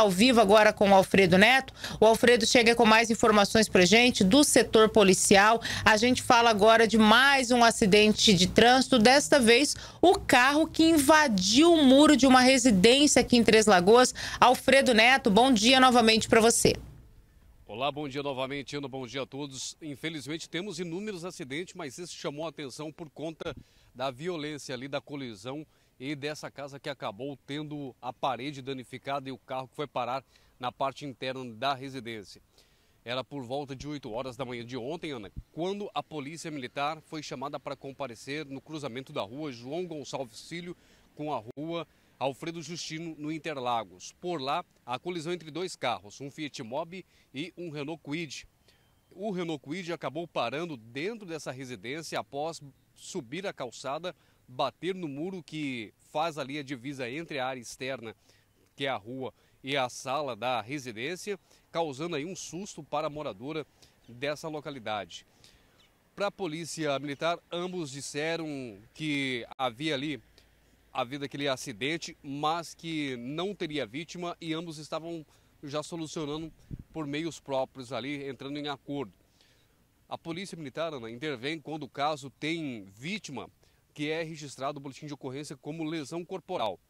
ao vivo agora com o Alfredo Neto. O Alfredo chega com mais informações para gente do setor policial. A gente fala agora de mais um acidente de trânsito, desta vez o carro que invadiu o muro de uma residência aqui em Três Lagoas. Alfredo Neto, bom dia novamente para você. Olá, bom dia novamente, Ana, bom dia a todos. Infelizmente temos inúmeros acidentes, mas esse chamou a atenção por conta da violência ali, da colisão e dessa casa que acabou tendo a parede danificada e o carro que foi parar na parte interna da residência. Era por volta de 8 horas da manhã de ontem, Ana, quando a polícia militar foi chamada para comparecer no cruzamento da rua João Gonçalves Filho com a rua Alfredo Justino, no Interlagos. Por lá, a colisão entre dois carros, um Fiat Mobi e um Renault Quid. O Renault Quid acabou parando dentro dessa residência após subir a calçada bater no muro que faz ali a divisa entre a área externa, que é a rua, e a sala da residência, causando aí um susto para a moradora dessa localidade. Para a polícia militar, ambos disseram que havia ali havido aquele acidente, mas que não teria vítima e ambos estavam já solucionando por meios próprios ali, entrando em acordo. A polícia militar Ana, intervém quando o caso tem vítima que é registrado o boletim de ocorrência como lesão corporal.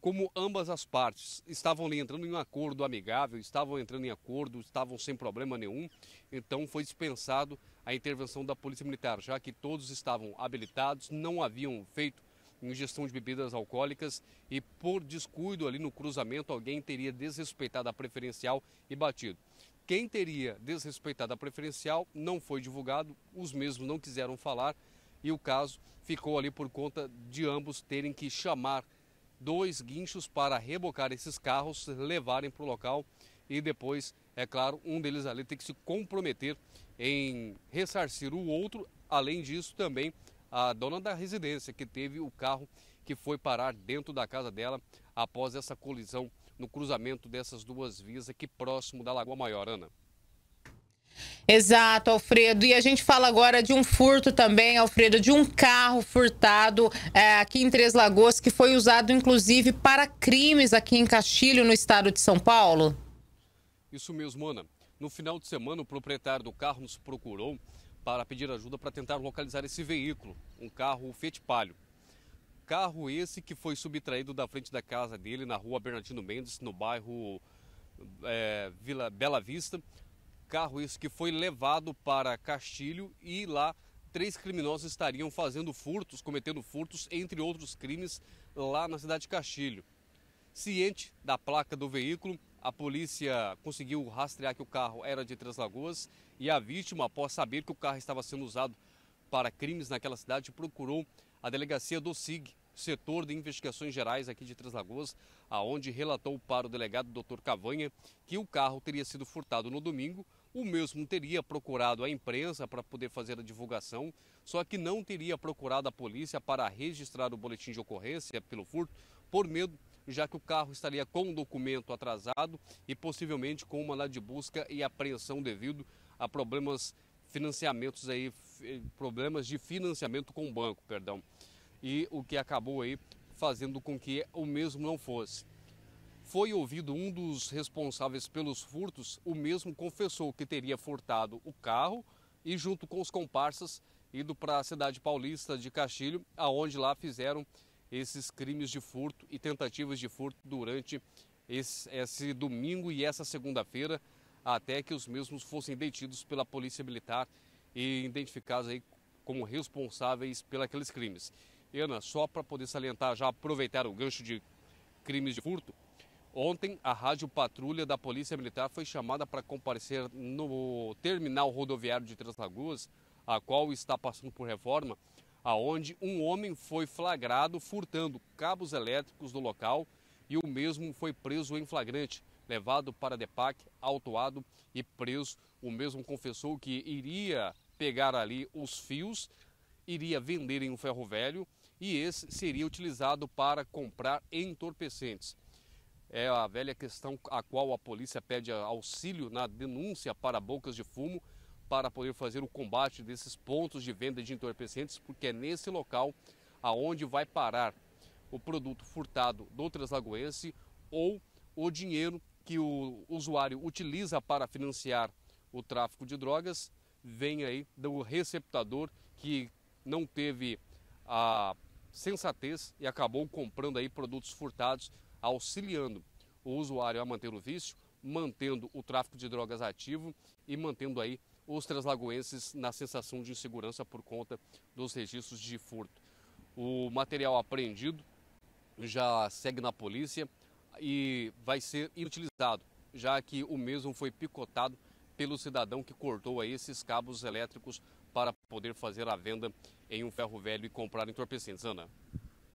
Como ambas as partes estavam ali entrando em um acordo amigável, estavam entrando em acordo, estavam sem problema nenhum, então foi dispensado a intervenção da Polícia Militar, já que todos estavam habilitados, não haviam feito ingestão de bebidas alcoólicas e por descuido ali no cruzamento alguém teria desrespeitado a preferencial e batido. Quem teria desrespeitado a preferencial não foi divulgado, os mesmos não quiseram falar e o caso ficou ali por conta de ambos terem que chamar dois guinchos para rebocar esses carros, levarem para o local e depois, é claro, um deles ali tem que se comprometer em ressarcir o outro. Além disso, também a dona da residência que teve o carro que foi parar dentro da casa dela após essa colisão no cruzamento dessas duas vias aqui próximo da Lagoa Maior, Ana. Exato, Alfredo. E a gente fala agora de um furto também, Alfredo, de um carro furtado é, aqui em Três Lagoas, que foi usado inclusive para crimes aqui em Castilho, no estado de São Paulo. Isso mesmo, Ana. No final de semana, o proprietário do carro nos procurou para pedir ajuda para tentar localizar esse veículo, um carro Fiat Palio. Carro esse que foi subtraído da frente da casa dele, na rua Bernardino Mendes, no bairro é, Vila Bela Vista, carro, isso que foi levado para Castilho e lá três criminosos estariam fazendo furtos, cometendo furtos, entre outros crimes, lá na cidade de Castilho. Ciente da placa do veículo, a polícia conseguiu rastrear que o carro era de Três Lagoas e a vítima, após saber que o carro estava sendo usado para crimes naquela cidade, procurou a delegacia do SIG, setor de investigações gerais aqui de Três Lagoas, aonde relatou para o delegado Dr. Cavanha que o carro teria sido furtado no domingo o mesmo teria procurado a imprensa para poder fazer a divulgação, só que não teria procurado a polícia para registrar o boletim de ocorrência pelo furto, por medo, já que o carro estaria com o documento atrasado e possivelmente com uma lá de busca e apreensão devido a problemas financiamentos aí, eh, problemas de financiamento com o banco, perdão. E o que acabou aí fazendo com que o mesmo não fosse. Foi ouvido um dos responsáveis pelos furtos, o mesmo confessou que teria furtado o carro e, junto com os comparsas, ido para a cidade paulista de Castilho, aonde lá fizeram esses crimes de furto e tentativas de furto durante esse, esse domingo e essa segunda-feira, até que os mesmos fossem detidos pela Polícia Militar e identificados aí como responsáveis pelos crimes. Ana, só para poder salientar, já aproveitar o gancho de crimes de furto, Ontem, a Rádio Patrulha da Polícia Militar foi chamada para comparecer no terminal rodoviário de Três Lagoas, a qual está passando por reforma, aonde um homem foi flagrado furtando cabos elétricos do local e o mesmo foi preso em flagrante, levado para a DEPAC, autuado e preso. O mesmo confessou que iria pegar ali os fios, iria vender em um ferro velho e esse seria utilizado para comprar entorpecentes. É a velha questão a qual a polícia pede auxílio na denúncia para bocas de fumo para poder fazer o combate desses pontos de venda de entorpecentes, porque é nesse local aonde vai parar o produto furtado do Translagoense ou o dinheiro que o usuário utiliza para financiar o tráfico de drogas vem aí do receptador que não teve a sensatez e acabou comprando aí produtos furtados auxiliando o usuário a manter o vício, mantendo o tráfico de drogas ativo e mantendo aí os translagoenses na sensação de insegurança por conta dos registros de furto. O material apreendido já segue na polícia e vai ser inutilizado, já que o mesmo foi picotado pelo cidadão que cortou aí esses cabos elétricos para poder fazer a venda em um ferro velho e comprar entorpecentes. Ana.